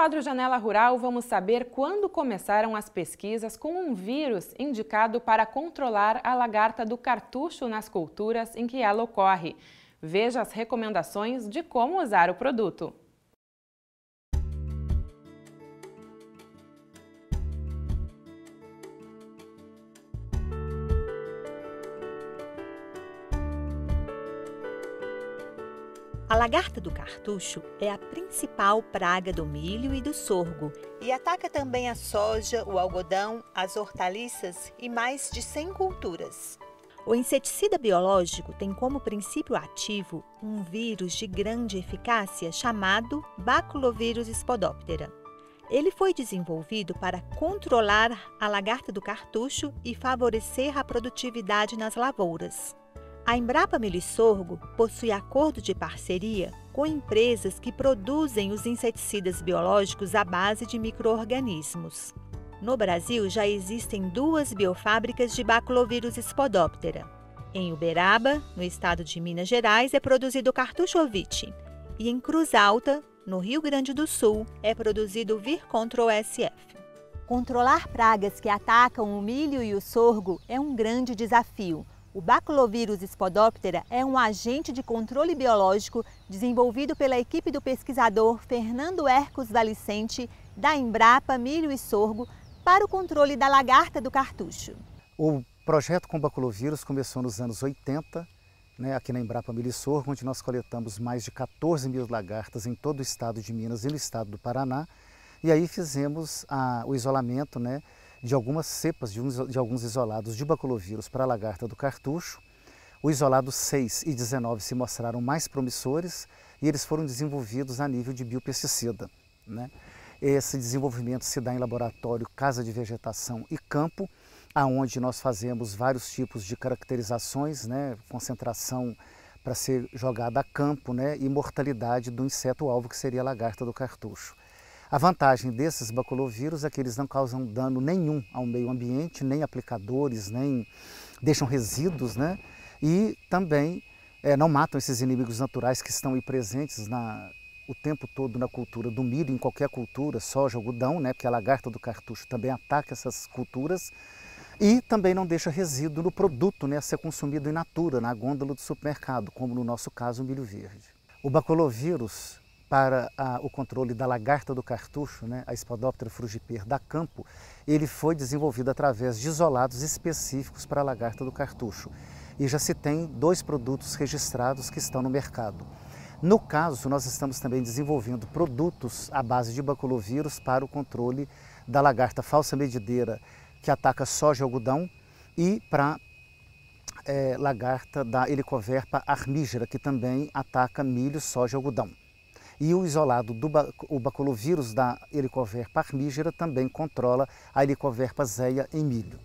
quadro Janela Rural, vamos saber quando começaram as pesquisas com um vírus indicado para controlar a lagarta do cartucho nas culturas em que ela ocorre. Veja as recomendações de como usar o produto. A lagarta do cartucho é a principal praga do milho e do sorgo e ataca também a soja, o algodão, as hortaliças e mais de 100 culturas. O inseticida biológico tem como princípio ativo um vírus de grande eficácia chamado baculovirus spodoptera. Ele foi desenvolvido para controlar a lagarta do cartucho e favorecer a produtividade nas lavouras. A Embrapa Milissorgo possui acordo de parceria com empresas que produzem os inseticidas biológicos à base de microorganismos. No Brasil já existem duas biofábricas de baculovirus spodoptera. Em Uberaba, no estado de Minas Gerais, é produzido cartuchovite. e em Cruz Alta, no Rio Grande do Sul, é produzido o Vircontrol SF. Controlar pragas que atacam o milho e o sorgo é um grande desafio, o baculovírus Spodoptera é um agente de controle biológico desenvolvido pela equipe do pesquisador Fernando da Valicente, da Embrapa Milho e Sorgo, para o controle da lagarta do cartucho. O projeto com baculovírus começou nos anos 80, né, aqui na Embrapa Milho e Sorgo, onde nós coletamos mais de 14 mil lagartas em todo o estado de Minas e no estado do Paraná. E aí fizemos a, o isolamento, né, de algumas cepas de, uns, de alguns isolados de baculovírus para a lagarta do cartucho. O isolado 6 e 19 se mostraram mais promissores e eles foram desenvolvidos a nível de biopesticida. Né? Esse desenvolvimento se dá em laboratório, casa de vegetação e campo, aonde nós fazemos vários tipos de caracterizações, né? concentração para ser jogada a campo né? e mortalidade do inseto-alvo, que seria a lagarta do cartucho. A vantagem desses baculovírus é que eles não causam dano nenhum ao meio ambiente, nem aplicadores, nem deixam resíduos, né? E também é, não matam esses inimigos naturais que estão aí presentes na, o tempo todo na cultura do milho, em qualquer cultura, soja, algodão, né? Porque a lagarta do cartucho também ataca essas culturas. E também não deixa resíduo no produto né, a ser consumido in natura, na gôndola do supermercado, como no nosso caso o milho verde. O baculovírus para a, o controle da lagarta do cartucho, né, a Spodoptera frugiper da campo, ele foi desenvolvido através de isolados específicos para a lagarta do cartucho. E já se tem dois produtos registrados que estão no mercado. No caso, nós estamos também desenvolvendo produtos à base de baculovírus para o controle da lagarta falsa medideira que ataca soja e algodão e para é, lagarta da helicoverpa armígera, que também ataca milho, soja e algodão. E o isolado do o baculovírus da Helicobacter parmígera também controla a Helicobacter zeia em milho.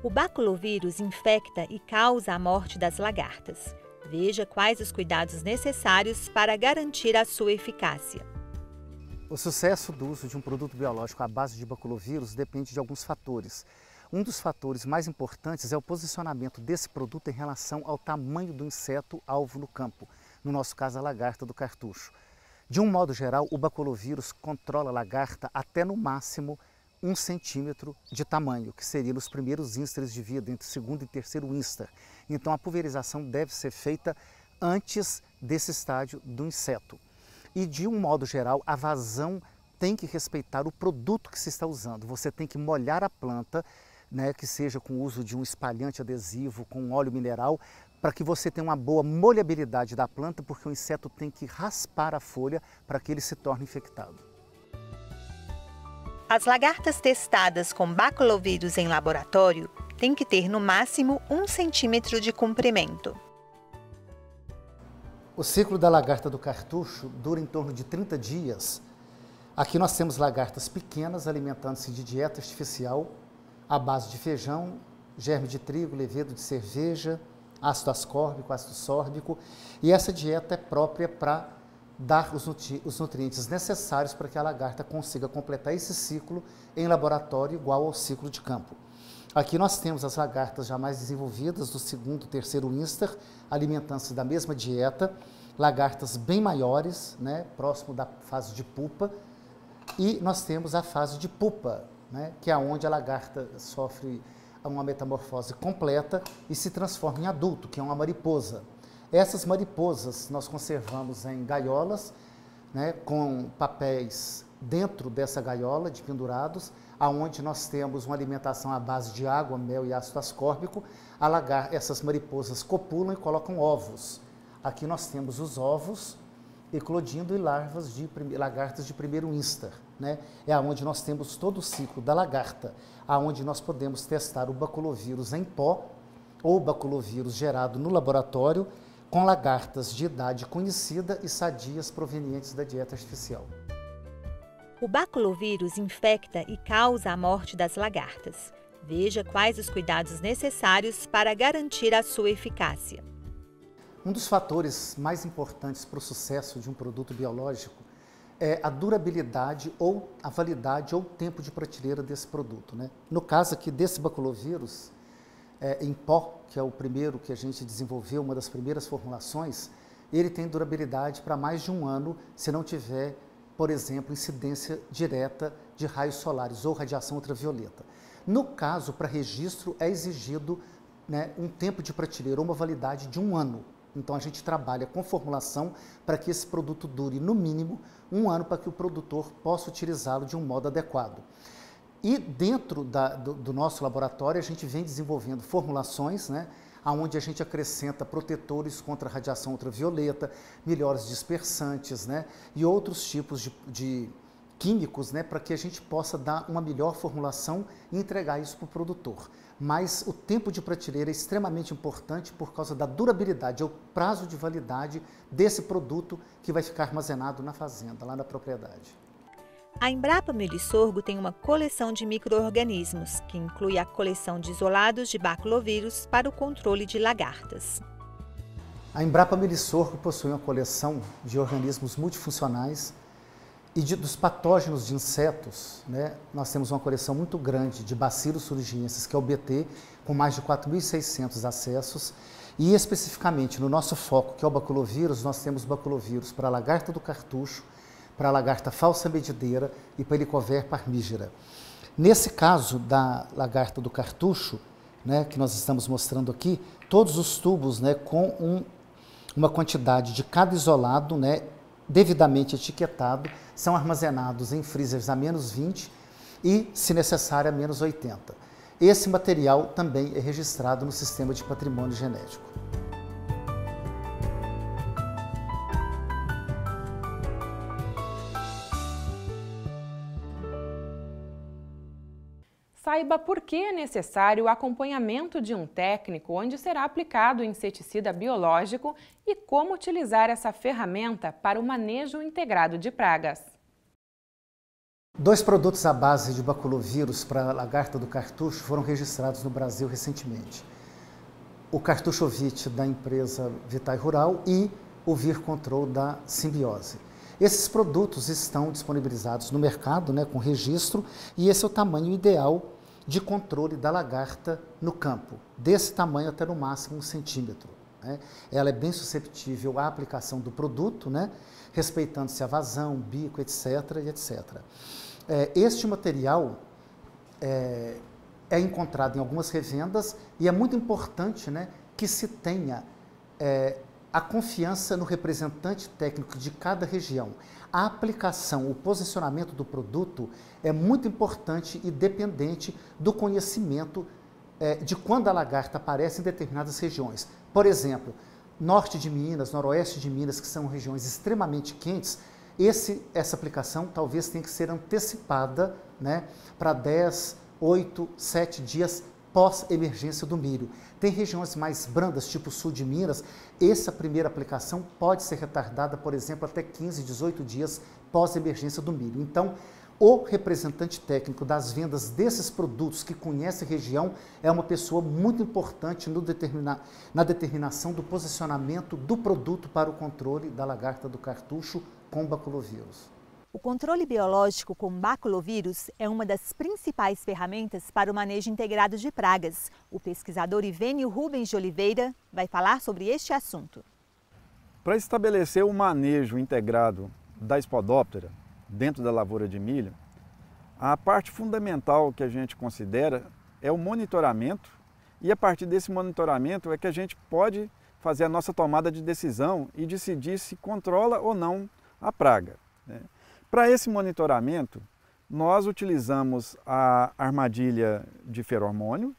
O baculovírus infecta e causa a morte das lagartas. Veja quais os cuidados necessários para garantir a sua eficácia. O sucesso do uso de um produto biológico à base de baculovírus depende de alguns fatores. Um dos fatores mais importantes é o posicionamento desse produto em relação ao tamanho do inseto alvo no campo, no nosso caso a lagarta do cartucho. De um modo geral, o baculovírus controla a lagarta até no máximo um centímetro de tamanho, que seria nos primeiros instares de vida, entre o segundo e terceiro instar. Então a pulverização deve ser feita antes desse estágio do inseto. E de um modo geral, a vazão tem que respeitar o produto que se está usando. Você tem que molhar a planta, né, que seja com o uso de um espalhante adesivo, com óleo mineral, para que você tenha uma boa molhabilidade da planta, porque o inseto tem que raspar a folha para que ele se torne infectado. As lagartas testadas com baculovírus em laboratório têm que ter no máximo um centímetro de comprimento. O ciclo da lagarta do cartucho dura em torno de 30 dias. Aqui nós temos lagartas pequenas alimentando-se de dieta artificial à base de feijão, germe de trigo, levedo de cerveja, ácido ascórbico, ácido sórbico, e essa dieta é própria para dar os, nutri os, nutrientes necessários para que a lagarta consiga completar esse ciclo em laboratório igual ao ciclo de campo. Aqui nós temos as lagartas já mais desenvolvidas do segundo, terceiro instar, alimentando-se da mesma dieta, lagartas bem maiores, né, próximo da fase de pupa, e nós temos a fase de pupa, né, que é onde a lagarta sofre é uma metamorfose completa e se transforma em adulto, que é uma mariposa. Essas mariposas nós conservamos em gaiolas, né, com papéis dentro dessa gaiola de pendurados, aonde nós temos uma alimentação à base de água, mel e ácido ascórbico. Alagar essas mariposas copulam e colocam ovos. Aqui nós temos os ovos eclodindo e larvas de lagartas de primeiro instar, Né? É aonde nós temos todo o ciclo da lagarta, aonde nós podemos testar o baculovírus em pó ou baculovírus gerado no laboratório com lagartas de idade conhecida e sadias provenientes da dieta artificial. O baculovírus infecta e causa a morte das lagartas. Veja quais os cuidados necessários para garantir a sua eficácia. Um dos fatores mais importantes para o sucesso de um produto biológico é a durabilidade ou a validade ou tempo de prateleira desse produto. Né? No caso aqui desse baculovírus, é, em pó, que é o primeiro que a gente desenvolveu, uma das primeiras formulações, ele tem durabilidade para mais de um ano se não tiver, por exemplo, incidência direta de raios solares ou radiação ultravioleta. No caso, para registro é exigido né, um tempo de prateleira, ou uma validade de um ano. Então a gente trabalha com formulação para que esse produto dure no mínimo um ano para que o produtor possa utilizá-lo de um modo adequado. E dentro da, do, do, nosso laboratório a gente vem desenvolvendo formulações, né? onde a gente acrescenta protetores contra radiação ultravioleta, melhores dispersantes né? e outros tipos de, de químicos, né, para que a gente possa dar uma melhor formulação e entregar isso para o produtor. Mas o tempo de prateleira é extremamente importante por causa da durabilidade, é o prazo de validade desse produto que vai ficar armazenado na fazenda, lá na propriedade. A Embrapa Milho tem uma coleção de micro-organismos, que inclui a coleção de isolados de baculovírus para o controle de lagartas. A Embrapa Milho possui uma coleção de organismos multifuncionais e de, dos patógenos de insetos, né, nós temos uma coleção muito grande de bacilos surigienses, que é o BT, com mais de 4.600 acessos. E especificamente no nosso foco, que é o baculovírus, nós temos baculovírus para a lagarta do cartucho, para a lagarta falsa medideira e para a helicover parmígera. Nesse caso da lagarta do cartucho, né, que nós estamos mostrando aqui, todos os tubos né, com um, uma quantidade de cada isolado né, devidamente etiquetado são armazenados em freezers a menos 20 e, se necessário, a menos 80. Esse material também é registrado no sistema de patrimônio genético. saiba por que é necessário o acompanhamento de um técnico onde será aplicado o inseticida biológico e como utilizar essa ferramenta para o manejo integrado de pragas. Dois produtos à base de baculovírus para a lagarta do cartucho foram registrados no Brasil recentemente. O cartuchovite da empresa Vitae Rural e o Vir Control da Simbiose. Esses produtos estão disponibilizados no mercado, né, com registro, e esse é o tamanho ideal de controle da lagarta no campo, desse tamanho até no máximo um centímetro. Né? Ela é bem susceptível à aplicação do produto, né? respeitando-se a vazão, bico, etc. etc. É, este material é, é, encontrado em algumas revendas e é muito importante né, que se tenha é, a confiança no representante técnico de cada região. A aplicação, o posicionamento do produto é muito importante e dependente do conhecimento eh, de quando a lagarta aparece em determinadas regiões. Por exemplo, norte de Minas, noroeste de Minas, que são regiões extremamente quentes, esse, essa aplicação talvez tenha que ser antecipada né, para 10, 8, 7 dias pós-emergência do milho. Tem regiões mais brandas, tipo sul de Minas, essa primeira aplicação pode ser retardada, por exemplo, até 15, 18 dias pós-emergência do milho. Então, o representante técnico das vendas desses produtos que conhece a região é uma pessoa muito importante determina na determinação do posicionamento do produto para o controle da lagarta do cartucho com baculovírus. O controle biológico com baculovírus é uma das principais ferramentas para o manejo integrado de pragas. O pesquisador Ivênio Rubens de Oliveira vai falar sobre este assunto. Para estabelecer o manejo integrado da espodóptera dentro da lavoura de milho, a parte fundamental que a gente considera é o monitoramento e a partir desse monitoramento é que a gente pode fazer a nossa tomada de decisão e decidir se controla ou não a praga. Né? Para esse monitoramento, nós utilizamos a armadilha de feromônio,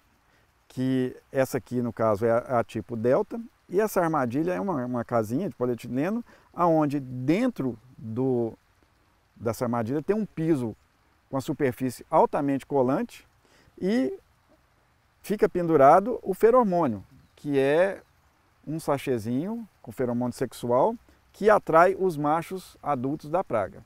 que essa aqui no caso é a, é a tipo delta, e essa armadilha é uma, uma casinha de polietileno, aonde dentro do, dessa armadilha tem um piso com a superfície altamente colante e fica pendurado o feromônio, que é um sachezinho com feromônio sexual que atrai os machos adultos da praga.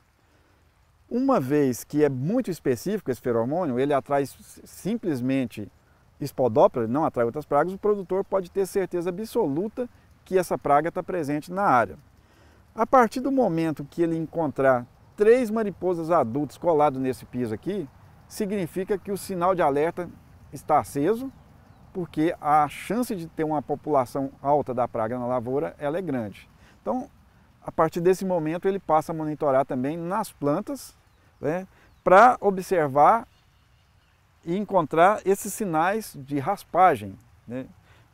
Uma vez que é muito específico esse feromônio, ele atrai simplesmente espodóptera, não atrai outras pragas, o produtor pode ter certeza absoluta que essa praga está presente na área. A partir do momento que ele encontrar três mariposas adultas colado nesse piso aqui, significa que o sinal de alerta está aceso, porque a chance de ter uma população alta da praga na lavoura ela é grande. Então, a partir desse momento, ele passa a monitorar também nas plantas né, para observar e encontrar esses sinais de raspagem, né,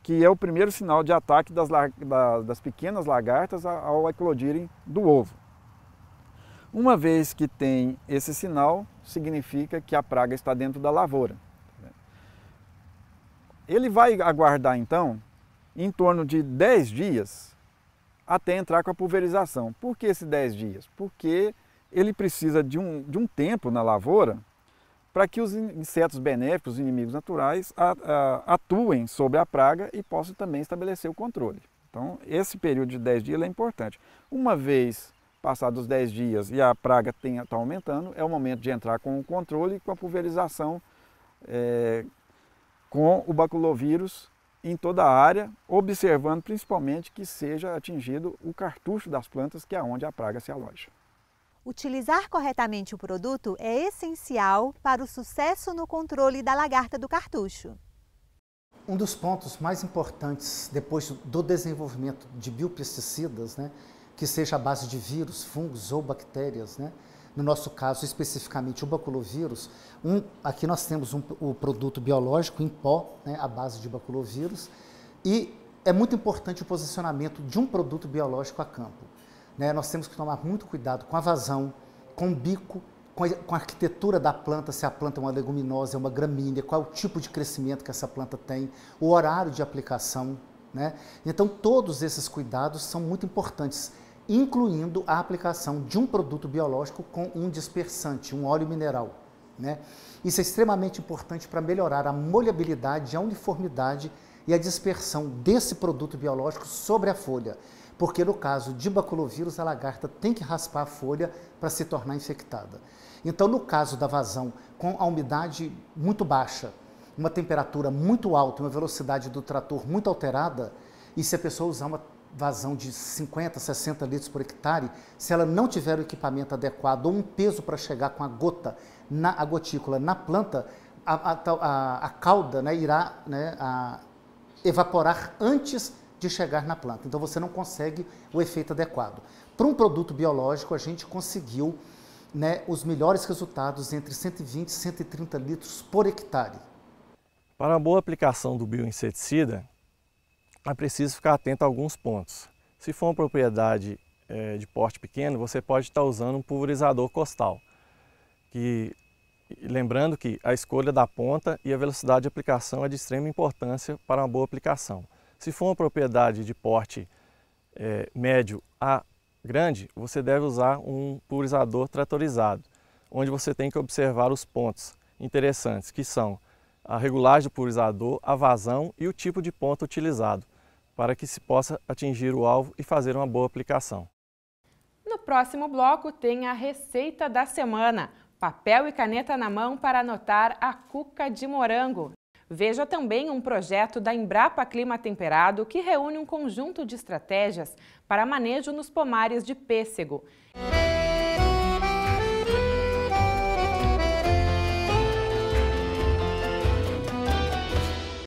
que é o primeiro sinal de ataque das, da, das pequenas lagartas ao eclodirem do ovo. Uma vez que tem esse sinal, significa que a praga está dentro da lavoura. Né. Ele vai aguardar então em torno de 10 dias até entrar com a pulverização. Por que esses 10 dias? Porque ele precisa de um, de um tempo na lavoura para que os insetos benéficos, os inimigos naturais, atuem sobre a praga e possam também estabelecer o controle. Então, esse período de 10 dias é importante. Uma vez passados os 10 dias e a praga está aumentando, é o momento de entrar com o controle e com a pulverização é, com o baculovírus em toda a área, observando principalmente que seja atingido o cartucho das plantas, que é onde a praga se aloja. Utilizar corretamente o produto é essencial para o sucesso no controle da lagarta do cartucho. Um dos pontos mais importantes depois do desenvolvimento de biopesticidas, né, que seja a base de vírus, fungos ou bactérias, né, no nosso caso especificamente o baculovírus, um, aqui nós temos um, o produto biológico em pó, né, a base de baculovírus, e é muito importante o posicionamento de um produto biológico a campo. Né? Nós temos que tomar muito cuidado com a vazão, com o bico, com a, arquitetura da planta, se a planta é uma leguminosa, é uma gramínea, qual é o tipo de crescimento que essa planta tem, o horário de aplicação. Né? Então, todos esses cuidados são muito importantes, incluindo a aplicação de um produto biológico com um dispersante, um óleo mineral. Né? Isso é extremamente importante para melhorar a molhabilidade, a uniformidade e a dispersão desse produto biológico sobre a folha porque no caso de baculovírus, a lagarta tem que raspar a folha para se tornar infectada. Então, no caso da vazão com a umidade muito baixa, uma temperatura muito alta, uma velocidade do trator muito alterada, e se a pessoa usar uma vazão de 50, 60 litros por hectare, se ela não tiver o equipamento adequado ou um peso para chegar com a gota na a gotícula na planta, a, a, a, a cauda né, irá né, evaporar antes de chegar na planta. Então você não consegue o efeito adequado. Para um produto biológico, a gente conseguiu né, os melhores resultados entre 120 e 130 litros por hectare. Para a boa aplicação do bioinseticida, é preciso ficar atento a alguns pontos. Se for uma propriedade é, de porte pequeno, você pode estar usando um pulverizador costal, que lembrando que a escolha da ponta e a velocidade de aplicação é de extrema importância para uma boa aplicação. Se for uma propriedade de porte é, médio a grande, você deve usar um pulverizador tratorizado, onde você tem que observar os pontos interessantes, que são a regulagem do pulverizador, a vazão e o tipo de ponta utilizado, para que se possa atingir o alvo e fazer uma boa aplicação. No próximo bloco tem a receita da semana, papel e caneta na mão para anotar a cuca de morango. Veja também um projeto da Embrapa Clima Temperado que reúne um conjunto de estratégias para manejo nos pomares de pêssego. Música